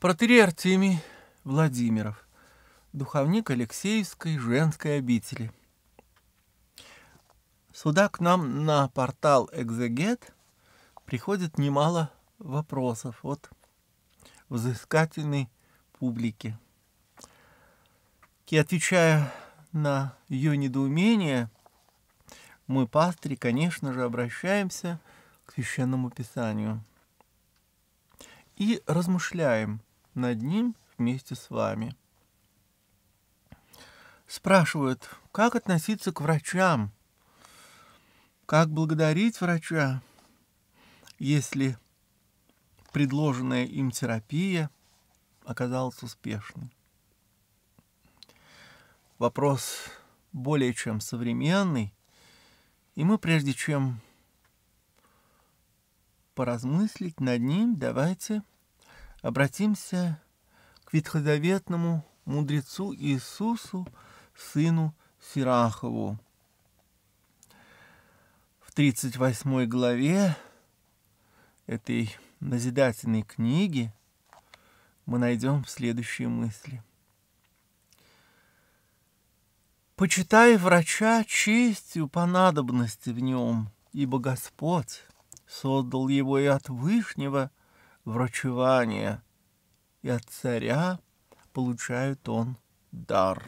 Протери Артемий Владимиров, духовник Алексеевской женской обители. Сюда к нам на портал «Экзегет» приходит немало вопросов от взыскательной публики. И отвечая на ее недоумение, мы, пастыри, конечно же, обращаемся к Священному Писанию и размышляем – над ним вместе с вами. Спрашивают, как относиться к врачам, как благодарить врача, если предложенная им терапия оказалась успешной. Вопрос более чем современный, и мы прежде чем поразмыслить над ним, давайте обратимся к ветхозаветному мудрецу Иисусу, сыну Сирахову. В 38 главе этой назидательной книги мы найдем следующие мысли. «Почитай врача честью по надобности в нем, ибо Господь создал его и от Вышнего – Врачевание и от царя получает он дар.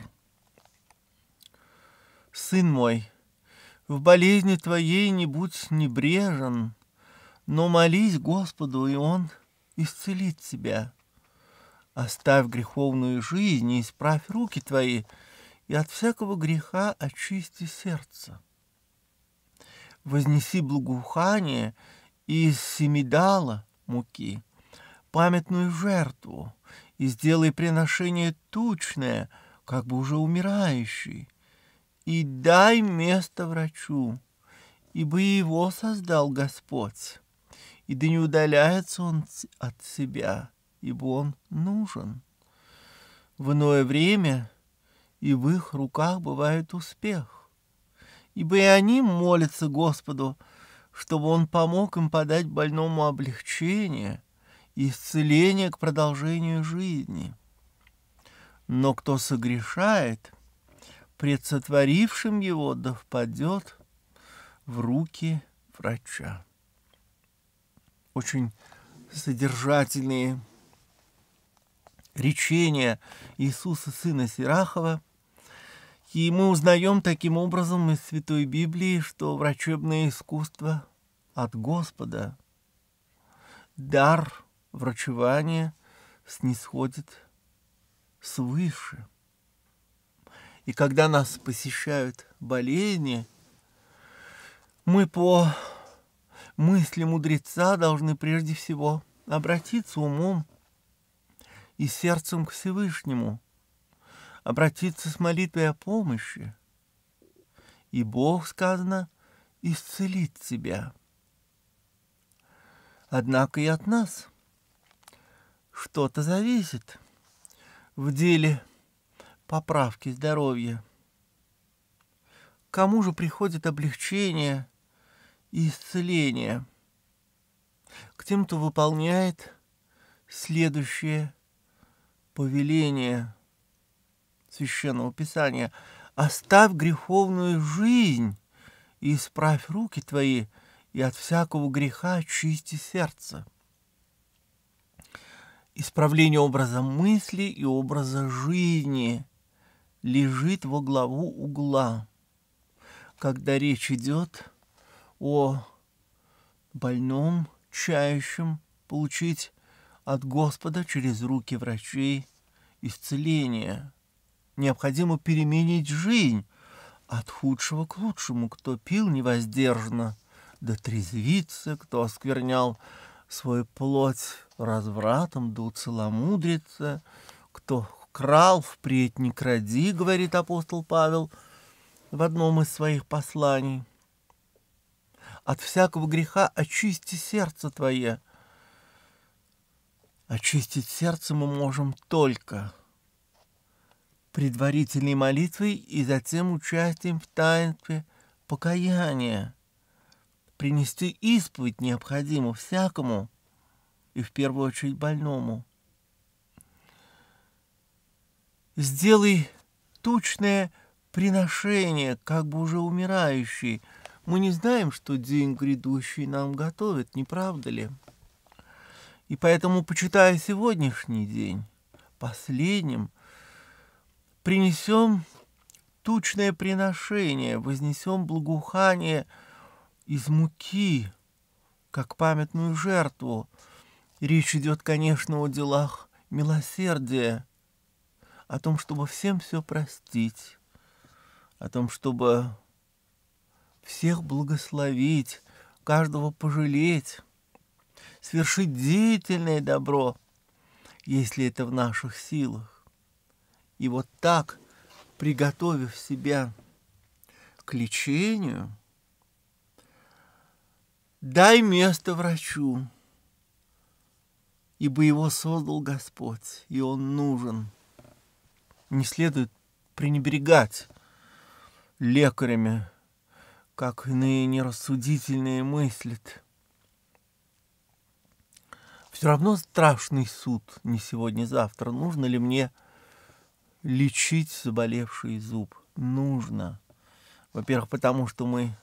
Сын мой, в болезни твоей не будь небрежен, но молись Господу, и Он исцелит тебя. Оставь греховную жизнь и исправь руки твои, и от всякого греха очисти сердце. Вознеси благоухание из семидала муки – памятную жертву и сделай приношение тучное, как бы уже умирающий, и дай место врачу, ибо его создал Господь, и да не удаляется он от себя, ибо он нужен. В иное время и в их руках бывает успех, ибо и они молятся Господу, чтобы он помог им подать больному облегчение – исцеление к продолжению жизни. Но кто согрешает, пред сотворившим его да впадет в руки врача. Очень содержательные речения Иисуса, сына Сирахова – и мы узнаем таким образом из Святой Библии, что врачебное искусство от Господа, дар врачевание снисходит свыше. И когда нас посещают болезни, мы по мысли мудреца должны прежде всего обратиться умом и сердцем к Всевышнему, обратиться с молитвой о помощи. И Бог, сказано, исцелит тебя. Однако и от нас – что-то зависит в деле поправки здоровья. Кому же приходит облегчение и исцеление? К тем, кто выполняет следующее повеление Священного Писания. «Оставь греховную жизнь и исправь руки твои, и от всякого греха чисти сердце». Исправление образа мысли и образа жизни лежит во главу угла, когда речь идет о больном, чающем получить от Господа через руки врачей исцеление. Необходимо переменить жизнь от худшего к лучшему, кто пил невоздержанно, да трезвится, кто осквернял свою плоть развратом, да уцеломудрится. Кто крал, впредь не кради, говорит апостол Павел в одном из своих посланий. От всякого греха очисти сердце твое. Очистить сердце мы можем только предварительной молитвой и затем участием в таинстве покаяния – принести исповедь необходимую всякому, и в первую очередь больному. Сделай точное приношение, как бы уже умирающий. Мы не знаем, что день грядущий нам готовит, не правда ли? И поэтому, почитая сегодняшний день, последним, принесем тучное приношение, вознесем благоухание – из муки, как памятную жертву. Речь идет, конечно, о делах милосердия, о том, чтобы всем все простить, о том, чтобы всех благословить, каждого пожалеть, свершить деятельное добро, если это в наших силах. И вот так, приготовив себя к лечению – дай место врачу, ибо его создал Господь, и он нужен. Не следует пренебрегать лекарями, как иные нерассудительные мыслят. Все равно страшный суд не сегодня-завтра. А Нужно ли мне лечить заболевший зуб? Нужно. Во-первых, потому что мы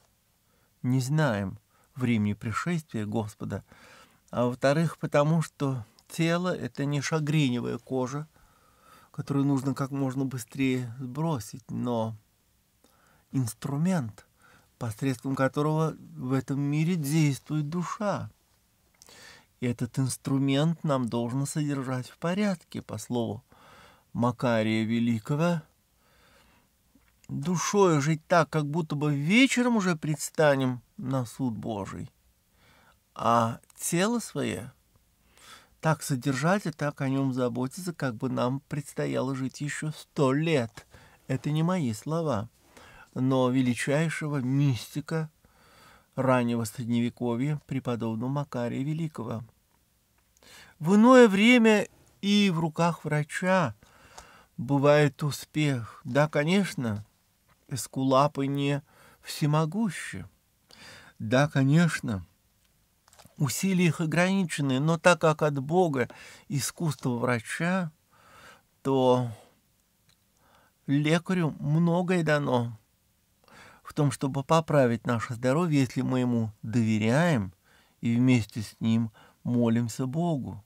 не знаем – времени пришествия Господа, а во-вторых, потому что тело — это не шагреневая кожа, которую нужно как можно быстрее сбросить, но инструмент, посредством которого в этом мире действует душа. И этот инструмент нам должен содержать в порядке, по слову Макария Великого, душою жить так, как будто бы вечером уже предстанем на суд Божий, а тело свое так содержать и так о нем заботиться, как бы нам предстояло жить еще сто лет. Это не мои слова, но величайшего мистика раннего Средневековья преподобного Макария Великого. В иное время и в руках врача бывает успех. Да, конечно, Эскулапы не всемогущи. Да, конечно, усилия их ограничены, но так как от Бога искусство врача, то лекарю многое дано в том, чтобы поправить наше здоровье, если мы ему доверяем и вместе с ним молимся Богу.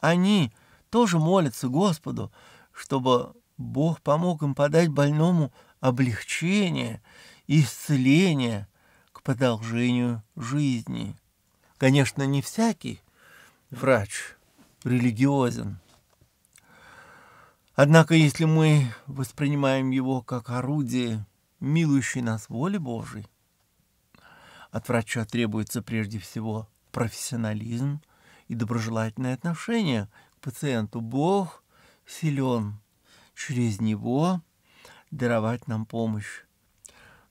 Они тоже молятся Господу, чтобы Бог помог им подать больному облегчения, исцеления к продолжению жизни. Конечно, не всякий врач религиозен. Однако, если мы воспринимаем его как орудие, милующей нас воли Божией, от врача требуется прежде всего профессионализм и доброжелательное отношение к пациенту. Бог силен. Через него даровать нам помощь.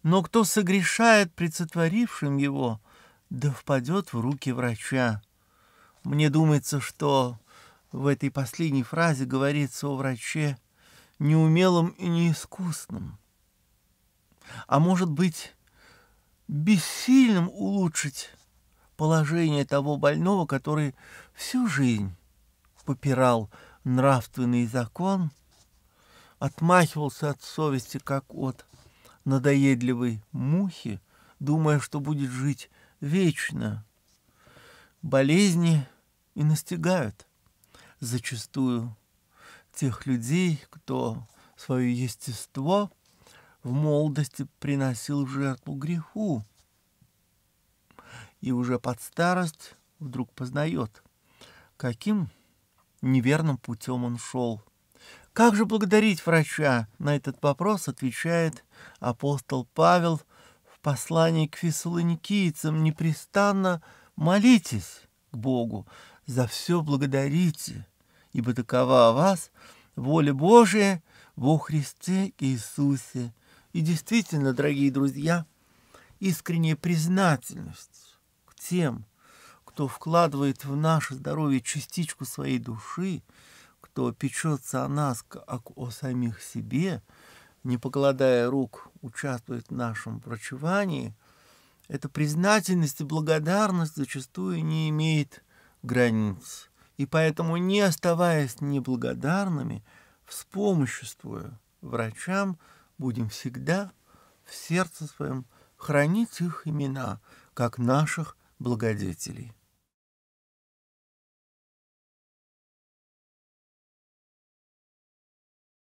Но кто согрешает пред сотворившим его, да впадет в руки врача. Мне думается, что в этой последней фразе говорится о враче неумелом и неискусном. А может быть, бессильным улучшить положение того больного, который всю жизнь попирал нравственный закон – отмахивался от совести, как от надоедливой мухи, думая, что будет жить вечно. Болезни и настигают зачастую тех людей, кто свое естество в молодости приносил в жертву греху. И уже под старость вдруг познает, каким неверным путем он шел – как же благодарить врача? На этот вопрос отвечает апостол Павел в послании к фессалоникийцам. Непрестанно молитесь к Богу, за все благодарите, ибо такова о вас воля Божия во Христе Иисусе. И действительно, дорогие друзья, искренняя признательность к тем, кто вкладывает в наше здоровье частичку своей души – что печется о нас, как о самих себе, не покладая рук, участвует в нашем врачевании, эта признательность и благодарность зачастую не имеет границ. И поэтому, не оставаясь неблагодарными, вспомоществуя врачам, будем всегда в сердце своем хранить их имена, как наших благодетелей.